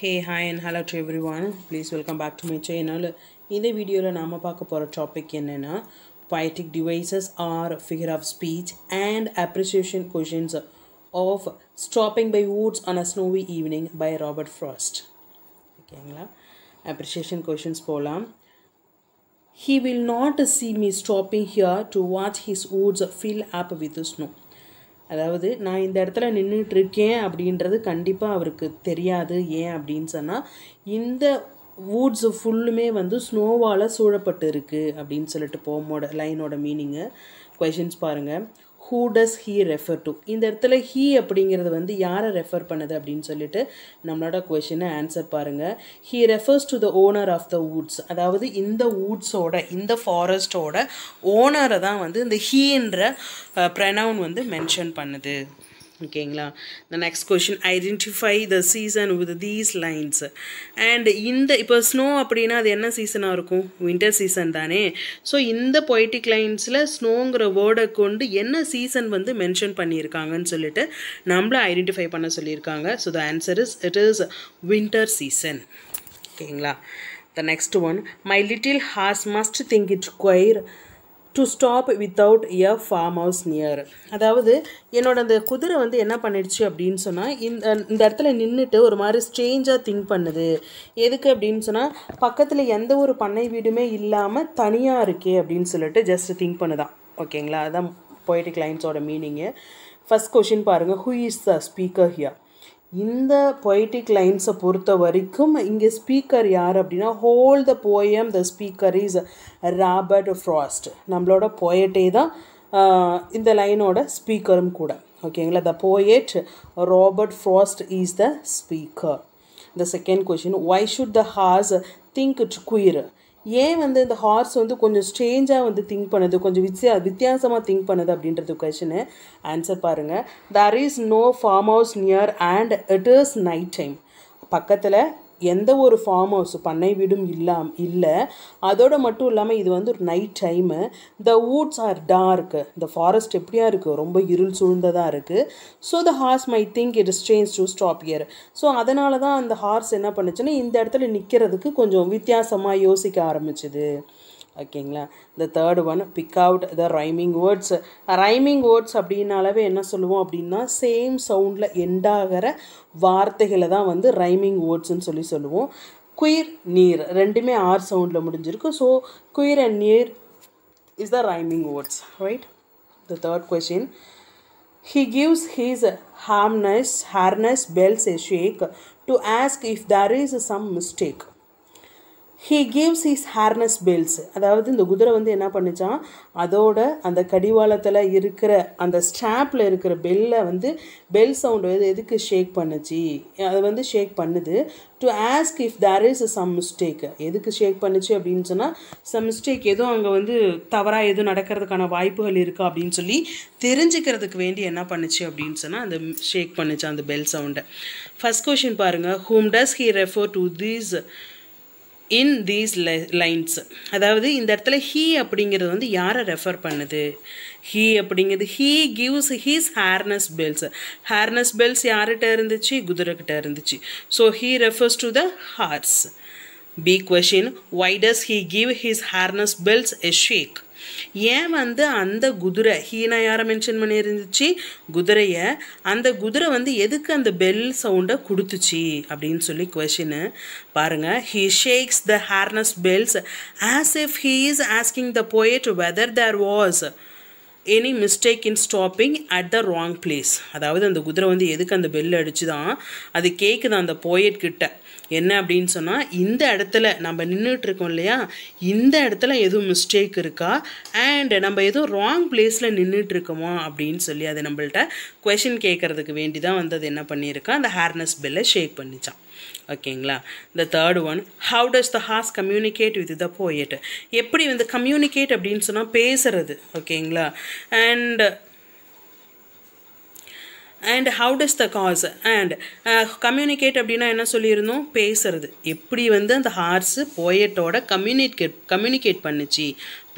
Hey, hi, and hello to everyone. Please welcome back to my channel. In this video, I'm going to talk about a topic poetic devices or figure of speech and appreciation questions of stopping by woods on a snowy evening by Robert Frost. Okay, appreciation questions. Pola. He will not see me stopping here to watch his woods fill up with the snow. அதாவது நான் இந்த இடத்துல நின்றுட்டுருக்கேன் அப்படின்றது கண்டிப்பாக அவருக்கு தெரியாது ஏன் அப்படின்னு சொன்னால் இந்த வூட்ஸ் ஃபுல்லுமே வந்து ஸ்னோவால் சூழப்பட்டு இருக்குது அப்படின்னு சொல்லிட்டு போமோட லைனோட மீனிங்கு கொஷின்ஸ் பாருங்கள் who does he refer to இந்த இடத்துல ஹீ அப்படிங்கிறது வந்து யாரை ரெஃபர் பண்ணுது அப்படின்னு சொல்லிட்டு நம்மளோட கொஷினை ஆன்சர் பாருங்கள் he refers to the owner of the woods அதாவது இந்த வூட்ஸோட இந்த ஃபாரஸ்ட்டோட ஓனரை தான் வந்து இந்த ஹீன்ற ப்ரனவுன் வந்து மென்ஷன் பண்ணுது ஓகேங்களா the next question identify the season with these lines and இந்த இப்போ ஸ்னோ அப்படின்னா அது என்ன சீசனாக இருக்கும் வின்டர் சீசன் தானே ஸோ இந்த பொய்டிக் லைன்ஸில் ஸ்னோங்கிற வேர்டை கொண்டு என்ன சீசன் வந்து மென்ஷன் பண்ணியிருக்காங்கன்னு சொல்லிட்டு நம்மளை ஐடென்டிஃபை பண்ண சொல்லியிருக்காங்க so the answer is it is winter season ஓகேங்களா the next one my little horse must think it queer to stop without a farm house near அதாவது என்னோட அந்த குதிரை வந்து என்ன பண்ணிடுச்சு அப்படின்னு சொன்னால் இந்த இந்த இடத்துல நின்றுட்டு ஒரு மாதிரி ஸ்ட்ரேஞ்சாக திங்க் பண்ணுது எதுக்கு அப்படின்னு சொன்னால் பக்கத்தில் எந்த ஒரு பண்ணை வீடுமே இல்லாமல் தனியாக இருக்கே அப்படின்னு சொல்லிட்டு ஜஸ்ட் திங்க் பண்ணுதான் ஓகேங்களா அதுதான் பொய்டிக் லைன்ஸோட மீனிங்கு ஃபஸ்ட் கொஷின் பாருங்கள் who is the speaker here இந்த பொய்டிக் லைன்ஸை பொறுத்த வரைக்கும் இங்கே ஸ்பீக்கர் யார் அப்படின்னா whole the poem the speaker is Robert Frost நம்மளோட போயட்டே தான் இந்த லைனோட ஸ்பீக்கரும் கூட ஓகேங்களா the poet Robert Frost is the speaker the second question why should the horse think it queer ஏன் வந்து இந்த ஹார்ஸ் வந்து கொஞ்சம் ஸ்ட்ரேஞ்சாக வந்து திங்க் பண்ணுது கொஞ்சம் வித்தியா வித்தியாசமாக திங்க் பண்ணுது அப்படின்றது கொஷனு ஆன்சர் பாருங்கள் there is no farm house near and it is night time பக்கத்தில் எந்த ஒரு ஃபார்ம் ஹவுஸ் பண்ணை வீடும் இல்லாம இல்லை அதோடு மட்டும் இல்லாமல் இது வந்து ஒரு night time the woods are dark இந்த ஃபாரஸ்ட் எப்படியா இருக்குது ரொம்ப இருள் சூழ்ந்ததாக இருக்குது so the horse my think it is change to stop here so அதனால தான் அந்த ஹார்ஸ் என்ன பண்ணுச்சுன்னா இந்த இடத்துல நிற்கிறதுக்கு கொஞ்சம் வித்தியாசமாக யோசிக்க ஆரம்பிச்சுது ஓகேங்களா இந்த third one pick out the rhyming words rhyming words அப்படின்னாலவே என்ன சொல்லுவோம் அப்படின்னா சேம் சவுண்டில் எண்டாகிற வார்த்தைகளை தான் வந்து ரைமிங் வேர்ட்ஸ்னு சொல்லி சொல்லுவோம் குயிர் நீர் ரெண்டுமே ஆர் சவுண்டில் முடிஞ்சிருக்கு so queer and near is the rhyming words right the third question he gives his harness harness bells a shake to ask if there is some mistake he gives his harness bells அதாவது இந்த குதிரை வந்து என்ன பண்ணிச்சான் அதோட அந்த கடிவாளத்தில் இருக்கிற அந்த ஸ்டாப்பில் இருக்கிற பெல்லை வந்து பெல் சவுண்டு வந்து எதுக்கு ஷேக் பண்ணுச்சு அதை வந்து ஷேக் பண்ணுது to ask if there is some mistake எதுக்கு ஷேக் பண்ணுச்சு அப்படின்னு சொன்னால் சம் மிஸ்டேக் எதுவும் அங்கே வந்து தவறாக எதுவும் நடக்கிறதுக்கான வாய்ப்புகள் இருக்கா அப்படின்னு சொல்லி தெரிஞ்சுக்கிறதுக்கு வேண்டி என்ன பண்ணுச்சு அப்படின்னு சொன்னால் அந்த ஷேக் பண்ணுச்சு அந்த பெல் சவுண்டை ஃபஸ்ட் கொஷின் பாருங்கள் whom does he refer to these in these lines அதாவது இந்த இடத்துல ஹீ அப்படிங்கிறது வந்து யாரை ரெஃபர் பண்ணுது ஹீ அப்படிங்கிறது he gives his harness bells harness bells யார்கிட்ட இருந்துச்சு குதிரைக்கிட்ட இருந்துச்சு so he refers to the horse B question why does he give his harness bells a shake ஏன் வந்து அந்த குதிரை ஹீனா யாரை மென்ஷன் பண்ணியிருந்துச்சு குதிரையை அந்த குதிரை வந்து எதுக்கு அந்த பெல் சவுண்டை கொடுத்துச்சு அப்படின்னு சொல்லி கொஷினு பாருங்கள் he shakes the harness bells as if he is asking the poet whether there was any mistake in stopping at the wrong place அதாவது அந்த குதிரை வந்து எதுக்கு அந்த பெல் அடிச்சுதான் அது கேட்குது அந்த கிட்ட என்ன அப்படின்னு சொன்னால் இந்த இடத்துல நம்ம இருக்கோம் இல்லையா இந்த இடத்துல எதுவும் மிஸ்டேக் இருக்கா அண்ட் நம்ம எதுவும் ராங் பிளேஸில் இருக்கோமா அப்படின்னு சொல்லி அது நம்மள்ட்ட கொஷின் கேட்குறதுக்கு வேண்டி தான் வந்து அது என்ன பண்ணியிருக்கா அந்த ஹேர்னஸ் பெல்லை ஷேக் பண்ணிச்சான் ஓகேங்களா the third one how does the horse communicate with the poet எப்படி வந்து கம்யூனிகேட் அப்படின்னு சொன்னால் பேசுகிறது ஓகேங்களா and and how does the horse and communicate அப்படின்னா என்ன சொல்லியிருந்தோம் பேசுறது எப்படி வந்து அந்த ஹார்ஸு போயட்டோட கம்யூனிகேட் கம்யூனிகேட் பண்ணுச்சு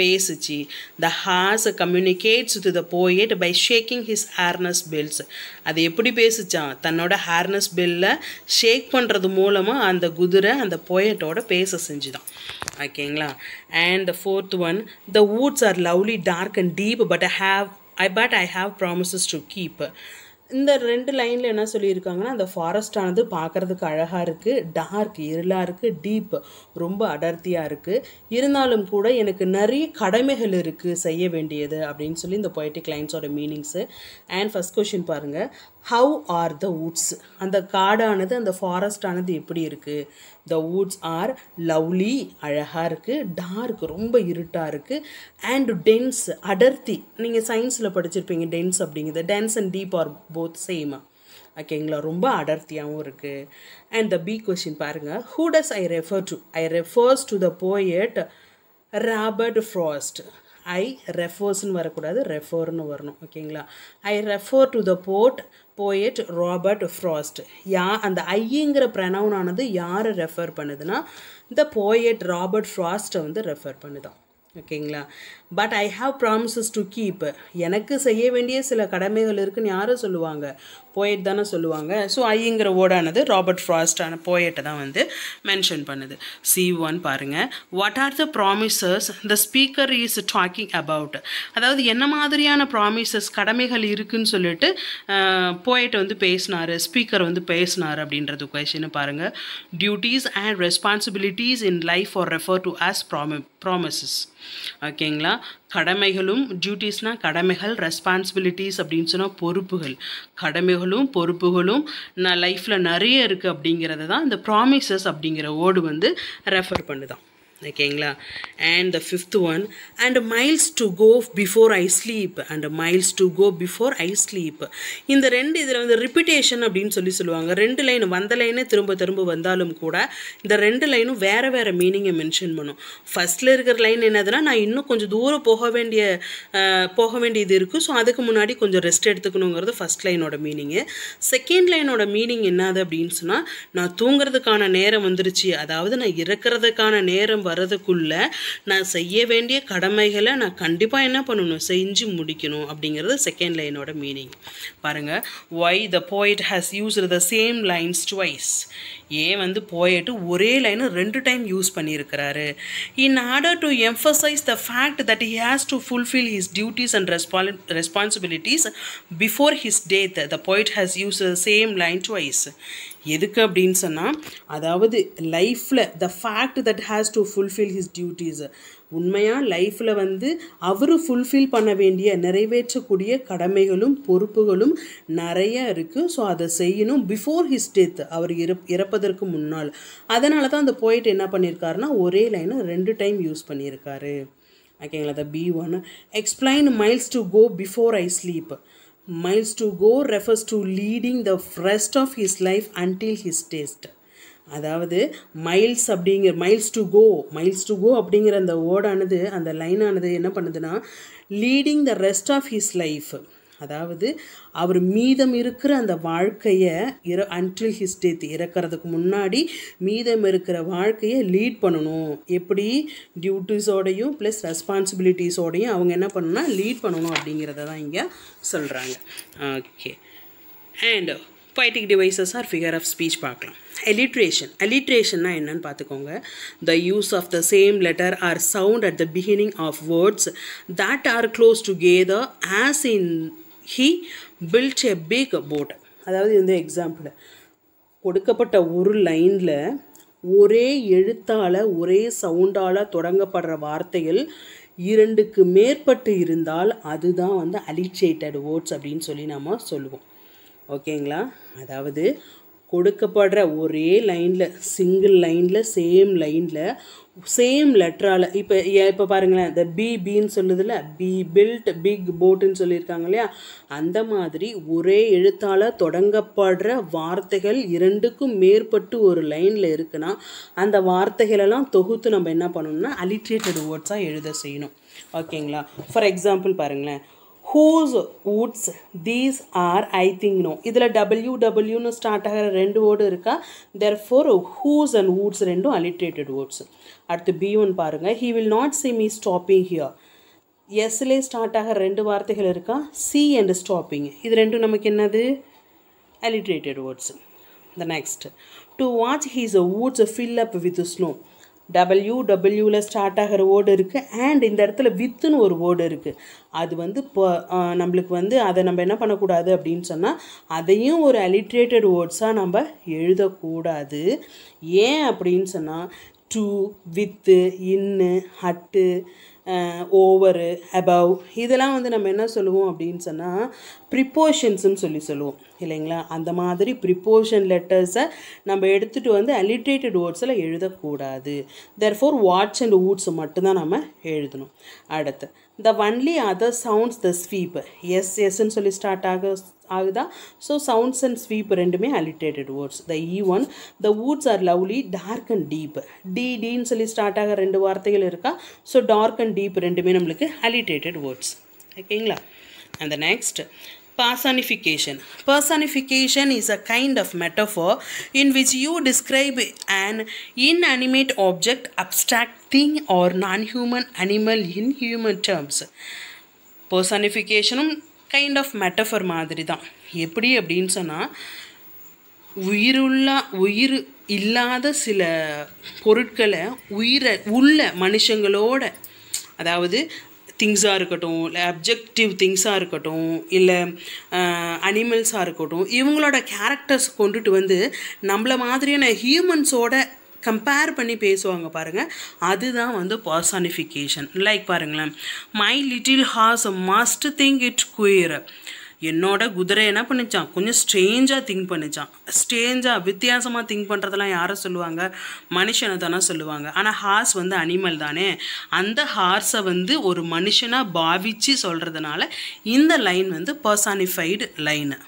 பேசுச்சு the horse communicates to the poet by shaking his harness bells அது எப்படி பேசிச்சான் தன்னோட ஹேர்னஸ் பெல்லை ஷேக் பண்ணுறது மூலமாக அந்த குதிரை அந்த போயட்டோட பேச செஞ்சுதான் ஓகேங்களா and the fourth one the woods are lovely dark and deep but I have I but I have promises to keep இந்த ரெண்டு லைனில் என்ன சொல்லியிருக்காங்கன்னா அந்த ஃபாரஸ்டானது பார்க்குறதுக்கு அழகாக இருக்குது டார்க் இருளாக இருக்குது டீப் ரொம்ப அடர்த்தியாக இருக்குது இருந்தாலும் கூட எனக்கு நிறைய கடமைகள் இருக்குது செய்ய வேண்டியது அப்படின்னு சொல்லி இந்த பொய்டிக் லைன்ஸோட மீனிங்ஸு அண்ட் ஃபஸ்ட் கொஷின் பாருங்கள் ஹவு ஆர் த வுட்ஸ் அந்த காடானது அந்த ஃபாரஸ்டானது எப்படி இருக்குது த வூட்ஸ் ஆர் லவ்லி அழகாக இருக்குது டார்க் ரொம்ப இருட்டாக இருக்குது அண்ட் டென்ஸ் அடர்த்தி நீங்கள் சயின்ஸில் படிச்சிருப்பீங்க டென்ஸ் அப்படிங்கிறது dense and deep are both same ஓகேங்களா ரொம்ப அடர்த்தியாகவும் இருக்குது அண்ட் த பி கொஷின் பாருங்கள் who does I refer to I refers to the poet Robert Frost I ரெஃபோர்ஸ்னு வரக்கூடாது ரெஃபோர்னு வரணும் ஓகேங்களா I refer to the port poet Robert Frost yeah அந்த ஐங்கிற ப்ரனவுனானது ஆனது யாரை ரெஃபர் பண்ணுதுன்னா இந்த போயட் ராபர்ட் ஃப்ராஸ்ட்டை வந்து ரெஃபர் பண்ணுதான் ஓகேங்களா but I have promises to keep எனக்கு செய்ய வேண்டிய சில கடமைகள் இருக்குன்னு யாரும் சொல்லுவாங்க போயட் தானே சொல்லுவாங்க ஸோ ஐங்கிற ஓடானது ராபர்ட் ஃப்ராஸ்டான போயட்டை தான் வந்து மென்ஷன் பண்ணுது சி ஒன் பாருங்கள் what are the promises the speaker is talking about அதாவது என்ன மாதிரியான ப்ராமிசஸ் கடமைகள் இருக்குன்னு சொல்லிட்டு போயட் வந்து பேசினார் ஸ்பீக்கர் வந்து பேசினார் அப்படின்றது கொஷின்னு பாருங்கள் duties and responsibilities in life are refer to as promi promises ஓகேங்களா கடமைகளும் டியூட்டிஸ்னால் கடமைகள் ரெஸ்பான்சிபிலிட்டிஸ் அப்படின்னு சொன்னால் பொறுப்புகள் கடமைகளும் பொறுப்புகளும் நான் லைஃப்பில் நிறைய இருக்குது அப்படிங்கிறத தான் இந்த ப்ராமிசஸ் அப்படிங்கிற ஓடு வந்து ரெஃபர் பண்ணுதான் ஓகேங்களா and the fifth one and miles to go before I sleep and miles to go before I sleep இந்த ரெண்டு இதில் வந்து ரிப்பிட்டேஷன் அப்படின்னு சொல்லி சொல்லுவாங்க ரெண்டு லைன் வந்த லைனே திரும்ப திரும்ப வந்தாலும் கூட இந்த ரெண்டு லைனும் வேறு வேறு மீனிங்கை மென்ஷன் பண்ணும் ஃபஸ்ட்டில் இருக்கிற லைன் என்னதுன்னா நான் இன்னும் கொஞ்சம் தூரம் போக வேண்டிய போக வேண்டியது இருக்குது ஸோ அதுக்கு முன்னாடி கொஞ்சம் ரெஸ்ட் எடுத்துக்கணுங்கிறது ஃபஸ்ட் லைனோட மீனிங்கு செகண்ட் லைனோட மீனிங் என்னது அப்படின்னு சொன்னால் நான் தூங்குறதுக்கான நேரம் வந்துருச்சு அதாவது நான் இறக்கிறதுக்கான நேரம் வரதுக்குள்ள நான் செய்ய வேண்டிய கடமைகளை நான் கண்டிப்பாக என்ன பண்ணணும் செஞ்சு முடிக்கணும் அப்படிங்கிறது செகண்ட் லைனோட மீனிங் பாருங்கள் why the poet has use the same lines twice ஏன் வந்து போயிட்டு ஒரே லைனை ரெண்டு டைம் யூஸ் பண்ணியிருக்கிறாரு in order to emphasize the fact that he has to fulfil his duties and respon responsibilities before his death the poet has use the same line twice எதுக்கு அப்படின்னு சொன்னால் அதாவது லைஃப்பில் the fact that has to fulfil his duties உண்மையாக லைஃப்பில் வந்து அவர் fulfil பண்ண வேண்டிய நிறைவேற்றக்கூடிய கடமைகளும் பொறுப்புகளும் நிறைய இருக்குது ஸோ அதை செய்யணும் பிஃபோர் ஹிஸ் டெத் அவர் இறப் இறப்பதற்கு முன்னால் அதனால தான் அந்த போயிட் என்ன பண்ணியிருக்காருன்னா ஒரே லைனை ரெண்டு டைம் யூஸ் பண்ணியிருக்காரு ஓகேங்களா the B one explain miles to go before I sleep miles to go refers to leading the rest of his life until his டேஸ்ட் அதாவது மைல்ஸ் அப்படிங்கிற miles to go miles to go அப்படிங்கிற அந்த வேர்டானது அந்த லைனானது என்ன பண்ணுதுன்னா leading the rest of his life அதாவது அவர் மீதம் இருக்கிற அந்த வாழ்க்கையை இற அன்டில் ஹிஸ் இறக்கிறதுக்கு முன்னாடி மீதம் இருக்கிற வாழ்க்கையை லீட் பண்ணணும் எப்படி டியூட்டிஸோடையும் ப்ளஸ் ரெஸ்பான்சிபிலிட்டிஸோடையும் அவங்க என்ன பண்ணணும்னா லீட் பண்ணணும் அப்படிங்கிறத தான் இங்கே சொல்கிறாங்க okay and poetic devices are figure of speech பார்க்கலாம் alliteration alliteration என்னன்னு பார்த்துக்கோங்க the use of the same letter or sound at the beginning of words that are close together as in he built a big boat அதாவது இந்த example கொடுக்கப்பட்ட ஒரு லைனில் ஒரே எழுத்தால் ஒரே சவுண்டால் தொடங்கப்படுற வார்த்தைகள் இரண்டுக்கு மேற்பட்டு இருந்தால் அதுதான் வந்து அலிச்சேட்டட் வேர்ட்ஸ் அப்படின்னு சொல்லி நம்ம சொல்லுவோம் ஓகேங்களா அதாவது கொடுக்கப்படுற ஒரே லைனில் சிங்கிள் லைனில் சேம் லைனில் சேம் லெட்டரால் இப்போ இப்போ பாருங்களேன் இந்த பி பின்னு சொல்லுதில்ல பி பில்ட் பிக் போட்டுன்னு சொல்லியிருக்காங்க இல்லையா அந்த மாதிரி ஒரே எழுத்தால் தொடங்கப்படுற வார்த்தைகள் இரண்டுக்கும் மேற்பட்டு ஒரு லைனில் இருக்குன்னா அந்த வார்த்தைகளெல்லாம் தொகுத்து நம்ம என்ன பண்ணணும்னா அலிட்ரேட்டட் வேர்ட்ஸாக எழுத செய்யணும் ஓகேங்களா ஃபார் எக்ஸாம்பிள் பாருங்களேன் whose woods these are I think I இதில் டபிள்யூ டபிள்யூன்னு ஸ்டார்ட் ஆகிற ரெண்டு வேர்டு இருக்கா therefore whose and woods ரெண்டும் அலிட்ரேட்டட் வேர்ட்ஸ் அடுத்து பி ஒன் பாருங்கள் he will not see me stopping here எஸ்லே ஸ்டார்ட் ஆகிற ரெண்டு வார்த்தைகள் இருக்கா சி அண்ட் ஸ்டாப்பிங் இது ரெண்டும் நமக்கு என்னது alliterated words the next to watch his uh woods fill up with snow W டபிள்யூவில் ஸ்டார்ட் ஆகிற வேர்டு இருக்குது அண்ட் இந்த இடத்துல வித்துன்னு ஒரு வேர்டு இருக்குது அது வந்து இப்போ நம்மளுக்கு வந்து அதை நம்ம என்ன பண்ணக்கூடாது அப்படின்னு சொன்னால் அதையும் ஒரு அலிட்ரேட்டட் வேர்ட்ஸாக நம்ம எழுதக்கூடாது ஏன் அப்படின்னு சொன்னால் to with in at over above இதெல்லாம் வந்து நம்ம என்ன சொல்லுவோம் அப்படின்னு சொன்னால் ப்ரிப்போஷன்ஸ்னு சொல்லி சொல்லுவோம் இல்லைங்களா அந்த மாதிரி ப்ரிப்போஷன் லெட்டர்ஸை நம்ம எடுத்துகிட்டு வந்து அலிட்ரேட்டட் வேர்ட்ஸில் எழுதக்கூடாது ஃபோர் வாட்ச் அண்ட் வூட்ஸ் மட்டும்தான் நம்ம எழுதணும் அடுத்து the only other sounds the sweep S எஸ்ன்னு சொல்லி ஸ்டார்ட் ஆக ஆகுதா ஸோ சவுண்ட்ஸ் அண்ட் ஸ்வீப் ரெண்டுமே alliterated words the E one the woods are lovely dark and deep D டின்னு சொல்லி ஸ்டார்ட் ஆக ரெண்டு வார்த்தைகள் இருக்கா ஸோ டார்க் அண்ட் டீப் ரெண்டுமே நம்மளுக்கு அலிட்டேட்டட் வேர்ட்ஸ் ஓகேங்களா அந்த next personification personification is a kind of metaphor in which you describe an inanimate object abstract thing or non-human animal in human terms personification kind of metaphor மாதிரி தான் எப்படி அப்படின்னு சொன்னால் உயிருள்ள உயிர் இல்லாத சில பொருட்களை உயிரை உள்ள மனுஷங்களோட அதாவது திங்ஸாக இருக்கட்டும் இல்லை அப்ஜெக்டிவ் திங்ஸாக இருக்கட்டும் இல்லை அனிமல்ஸாக இருக்கட்டும் இவங்களோட கேரக்டர்ஸ் கொண்டுட்டு வந்து நம்மளை மாதிரியான ஹியூமன்ஸோட கம்பேர் பண்ணி பேசுவாங்க பாருங்கள் அதுதான் வந்து பர்சானிஃபிகேஷன் லைக் பாருங்களேன் my little horse must think it queer என்னோட குதிரை என்ன பண்ணிச்சான் கொஞ்சம் ஸ்ட்ரேஞ்சாக திங்க் பண்ணிச்சான் ஸ்ட்ரேஞ்சாக வித்தியாசமாக திங்க் பண்ணுறதெல்லாம் யாரை சொல்லுவாங்க மனுஷனை தானே சொல்லுவாங்க ஆனால் ஹார்ஸ் வந்து அனிமல் தானே அந்த ஹார்ஸை வந்து ஒரு மனுஷனாக பாவித்து சொல்கிறதுனால இந்த லைன் வந்து பர்சானிஃபைடு லைனு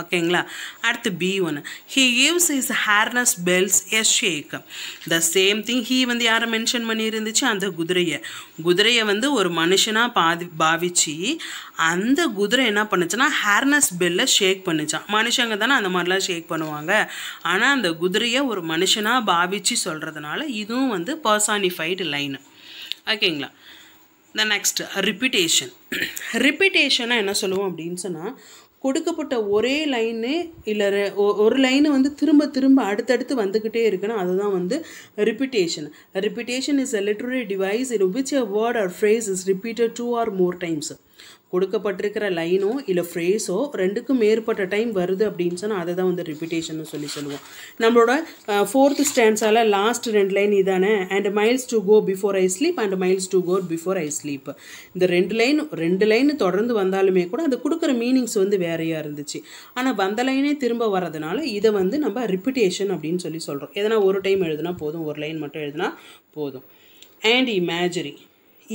ஓகேங்களா அடுத்து பி ஒன்று he gives his harness bells a shake the same thing he வந்து யாரை மென்ஷன் பண்ணியிருந்துச்சு அந்த குதிரையை குதிரையை வந்து ஒரு மனுஷனாக பாதி பாவிச்சு அந்த குதிரை என்ன பண்ணுச்சுன்னா ஹேர்னஸ் பெல்லை ஷேக் பண்ணுச்சான் மனுஷங்க தானே அந்த மாதிரிலாம் ஷேக் பண்ணுவாங்க ஆனால் அந்த குதிரையை ஒரு மனுஷனாக பாவிச்சு சொல்கிறதுனால இதுவும் வந்து பர்சானிஃபைடு லைனு ஓகேங்களா த நெக்ஸ்ட் ரிப்பிட்டேஷன் ரிப்பிட்டேஷனாக என்ன சொல்லுவோம் அப்படின்னு சொன்னால் கொடுக்கப்பட்ட ஒரே லைனு இல்லை ஒரு லைனு வந்து திரும்ப திரும்ப அடுத்தடுத்து வந்துக்கிட்டே இருக்குன்னா அதுதான் வந்து repetition repetition is a literary device in which a word or phrase is repeated two or more times கொடுக்கப்பட்டிருக்கிற லைனோ இல்லை ஃப்ரேஸோ ரெண்டுக்கும் மேற்பட்ட டைம் வருது அப்படின்னு சொன்னால் அதை தான் வந்து ரிப்பிட்டேஷன் சொல்லி சொல்லுவோம் நம்மளோட ஃபோர்த் ஸ்டாண்ட்ஸால் லாஸ்ட் ரெண்டு லைன் இதானே and miles to go before I sleep and miles to go before I sleep இந்த ரெண்டு லைன் ரெண்டு லைன் தொடர்ந்து வந்தாலுமே கூட அது கொடுக்குற மீனிங்ஸ் வந்து வேறையாக இருந்துச்சு ஆனால் வந்த லைனே திரும்ப வரதுனால இதை வந்து நம்ம ரிப்பிட்டேஷன் அப்படின்னு சொல்லி சொல்கிறோம் எதனா ஒரு டைம் எழுதுனா போதும் ஒரு லைன் மட்டும் எழுதுனா போதும் and imagery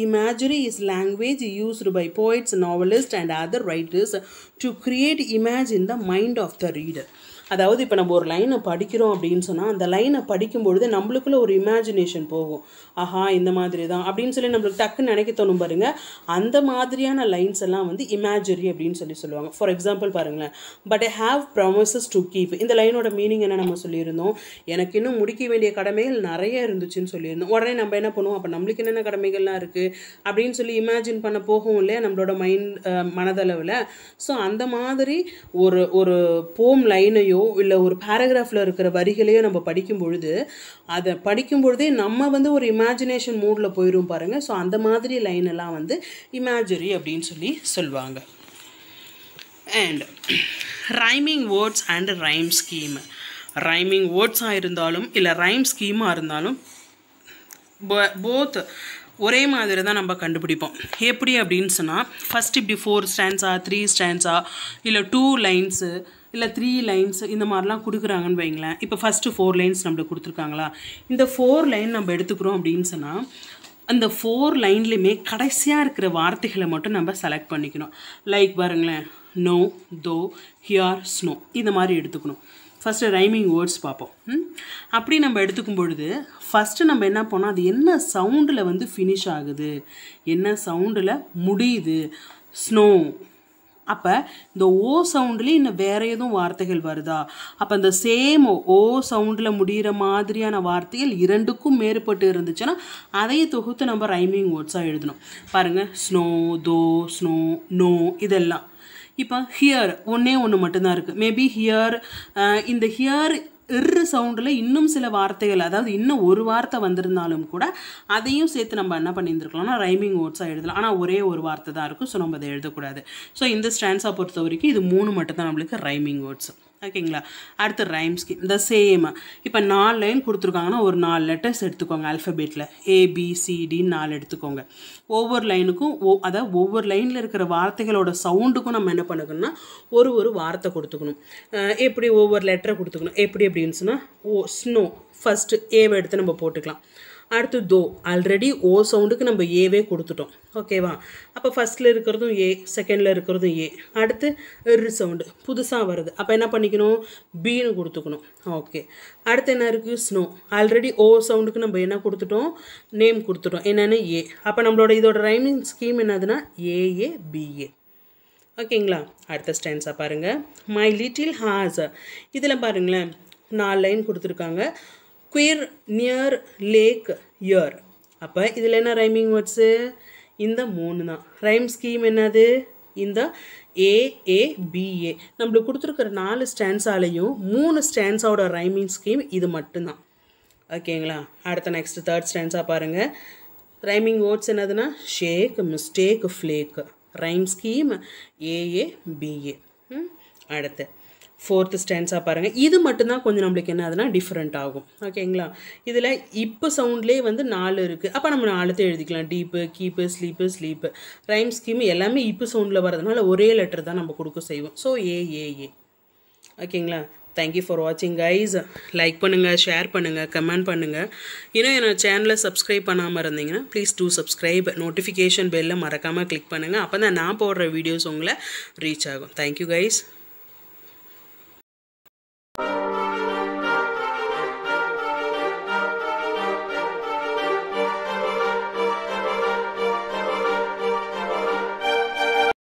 Imagery is language used by poets, novelists and other writers to create image in the mind of the reader. அதாவது இப்போ நம்ம ஒரு லைனை படிக்கிறோம் அப்படின்னு சொன்னால் அந்த லைனை படிக்கும்பொழுது நம்மளுக்குள்ள ஒரு இமேஜினேஷன் போகும் ஆஹா இந்த மாதிரி தான் அப்படின்னு சொல்லி நம்மளுக்கு டக்குன்னு நினைக்க தோணும் பாருங்கள் அந்த மாதிரியான லைன்ஸ் எல்லாம் வந்து இமேஜரி அப்படின்னு சொல்லி சொல்லுவாங்க ஃபார் எக்ஸாம்பிள் பாருங்களேன் but I have promises to keep இந்த லைனோட மீனிங் என்ன நம்ம சொல்லியிருந்தோம் எனக்கு இன்னும் முடிக்க வேண்டிய கடமைகள் நிறைய இருந்துச்சுன்னு சொல்லியிருந்தோம் உடனே நம்ம என்ன பண்ணுவோம் அப்போ நம்மளுக்கு என்னென்ன கடமைகள்லாம் இருக்குது அப்படின்னு சொல்லி இமேஜின் பண்ண போகும் இல்லையா நம்மளோட மைண்ட் மனதளவில் ஸோ அந்த மாதிரி ஒரு ஒரு போம் லைனையோ வரிகளையோ இல்லை ஒரு பேராகிராஃபில் இருக்கிற வரிகளையோ நம்ம படிக்கும் பொழுது அதை படிக்கும் பொழுதே நம்ம வந்து ஒரு இமேஜினேஷன் மூடில் போயிடும் பாருங்கள் ஸோ அந்த மாதிரி லைன் எல்லாம் வந்து இமேஜரி அப்படின்னு சொல்லி சொல்லுவாங்க and rhyming words and rhyme scheme rhyming வேர்ட்ஸாக இருந்தாலும் இல்லை ரைம் ஸ்கீமாக இருந்தாலும் போத் ஒரே மாதிரி தான் நம்ம கண்டுபிடிப்போம் எப்படி அப்படின்னு சொன்னால் ஃபஸ்ட் இப்படி ஃபோர் ஸ்டாண்ட்ஸா த்ரீ ஸ்டாண்ட்ஸா இல்லை டூ லைன்ஸு இல்லை த்ரீ லைன்ஸ் இந்த மாதிரிலாம் கொடுக்குறாங்கன்னு வைங்களேன் இப்போ ஃபஸ்ட்டு ஃபோர் லைன்ஸ் நம்மளுக்கு கொடுத்துருக்காங்களா இந்த ஃபோர் லைன் நம்ம எடுத்துக்கிறோம் அப்படின்னு சொன்னால் அந்த ஃபோர் லைன்லேயுமே கடைசியாக இருக்கிற வார்த்தைகளை மட்டும் நம்ம செலக்ட் பண்ணிக்கணும் லைக் பாருங்களேன் நோ தோ ஹியார் ஸ்னோ இந்த மாதிரி எடுத்துக்கணும் ஃபஸ்ட்டு ரைமிங் வேர்ட்ஸ் பார்ப்போம் அப்படி நம்ம எடுத்துக்கும் பொழுது ஃபஸ்ட்டு நம்ம என்ன பண்ணோம் அது என்ன சவுண்டில் வந்து ஃபினிஷ் ஆகுது என்ன சவுண்டில் முடியுது ஸ்னோ அப்போ இந்த ஓ சவுண்ட்லேயே இன்னும் வேறு எதுவும் வார்த்தைகள் வருதா அப்போ இந்த சேம் ஓ சவுண்டில் முடிகிற மாதிரியான வார்த்தைகள் இரண்டுக்கும் மேற்பட்டு இருந்துச்சுன்னா அதையே தொகுத்து நம்ம ரைமிங் வேர்ட்ஸாக எழுதணும் பாருங்கள் ஸ்னோ தோ ஸ்னோ நோ இதெல்லாம் இப்போ ஹியர் ஒன்றே ஒன்று மட்டும்தான் இருக்குது மேபி ஹியர் இந்த ஹியர் இரு சவுண்டில் இன்னும் சில வார்த்தைகள் அதாவது இன்னும் ஒரு வார்த்தை வந்திருந்தாலும் கூட அதையும் சேர்த்து நம்ம என்ன பண்ணியிருந்துருக்கலாம்னா ரைமிங் ஓட்ஸாக எழுதலாம் ஆனால் ஒரே ஒரு வார்த்தை தான் இருக்கும் ஸோ நம்ம அதை எழுதக்கூடாது ஸோ இந்த ஸ்டான்ஸாக பொறுத்த வரைக்கும் இது மூணு மட்டும்தான் நம்மளுக்கு ரைமிங் வேர்ட்ஸ் ஓகேங்களா அடுத்து ரைம்ஸ்க்கு இந்த சேம் இப்போ நாலு லைன் கொடுத்துருக்காங்கன்னா ஒரு நாலு லெட்டர்ஸ் எடுத்துக்கோங்க அல்ஃபபெட்டில் ஏபிசிடின்னு நாலு எடுத்துக்கோங்க ஒவ்வொரு லைனுக்கும் ஓ அதாவது ஒவ்வொரு லைனில் இருக்கிற வார்த்தைகளோட சவுண்டுக்கும் நம்ம என்ன பண்ணுக்கணும்னா ஒரு ஒரு வார்த்தை கொடுத்துக்கணும் எப்படி ஒவ்வொரு லெட்டரை கொடுத்துக்கணும் எப்படி அப்படின்னு சொன்னால் ஓ ஸ்னோ ஃபஸ்ட்டு ஏவை எடுத்து நம்ம போட்டுக்கலாம் அடுத்து தோ ஆல்ரெடி ஓ சவுண்டுக்கு நம்ம ஏவே கொடுத்துட்டோம் ஓகேவா அப்போ ஃபஸ்ட்டில் இருக்கிறதும் ஏ செகண்டில் இருக்கிறதும் ஏ அடுத்து ரு சவுண்டு புதுசாக வருது அப்போ என்ன பண்ணிக்கணும் பீனு கொடுத்துக்கணும் ஓகே அடுத்து என்ன இருக்குது ஸ்னோ ஆல்ரெடி ஓ சவுண்டுக்கு நம்ம என்ன கொடுத்துட்டோம் நேம் கொடுத்துட்டோம் என்னென்னு ஏ அப்போ நம்மளோட இதோட ரைமிங் ஸ்கீம் என்னதுன்னா ஏஏ பிஏ ஓகேங்களா அடுத்த ஸ்டான்ஸாக பாருங்கள் மை லிட்டில் ஹாஸ் இதில் பாருங்களேன் நாலு லைன் கொடுத்துருக்காங்க குயிர் நியர் லேக் இயர் அப்போ இதில் என்ன ரைமிங் வேர்ட்ஸு இந்த மூணு தான் ரைம் ஸ்கீம் என்னது இந்த ஏஏபிஏ நம்மளுக்கு கொடுத்துருக்கிற நாலு ஸ்டான்ஸாலையும் மூணு ஸ்டான்ஸோட ரைமிங் ஸ்கீம் இது மட்டும்தான் ஓகேங்களா அடுத்த நெக்ஸ்ட் தேர்ட் ஸ்டான்ஸாக பாருங்கள் ரைமிங் வேர்ட்ஸ் என்னதுன்னா shake mistake flake rhyme scheme A A B A அடுத்து ஃபோர்த்து ஸ்டான்ஸாக பாருங்கள் இது மட்டும்தான் கொஞ்சம் நம்மளுக்கு என்ன ஆகுதுன்னா டிஃப்ரெண்ட் ஆகும் ஓகேங்களா இதில் இப்போ சவுண்ட்லேயே வந்து நாலு இருக்குது அப்போ நம்ம நாலுத்தையும் எழுதிக்கலாம் deep keep sleep sleep rhyme scheme எல்லாமே இப்போ சவுண்டில் வரதுனால ஒரே லெட்டர் தான் நம்ம கொடுக்க செய்வோம் ஸோ ஏ ஏ ஏ ஓகேங்களா தேங்க்யூ ஃபார் வாட்சிங் கைஸ் லைக் பண்ணுங்கள் ஷேர் பண்ணுங்கள் கமெண்ட் பண்ணுங்கள் இன்னும் என்னோடய சேனலை சப்ஸ்கிரைப் பண்ணாமல் இருந்தீங்கன்னா ப்ளீஸ் டூ சப்ஸ்கிரைப் நோட்டிஃபிகேஷன் பெல்லில் மறக்காமல் கிளிக் பண்ணுங்கள் அப்போ தான் நான் போடுற வீடியோஸ் உங்களை ரீச் ஆகும் தேங்க்யூ கைஸ்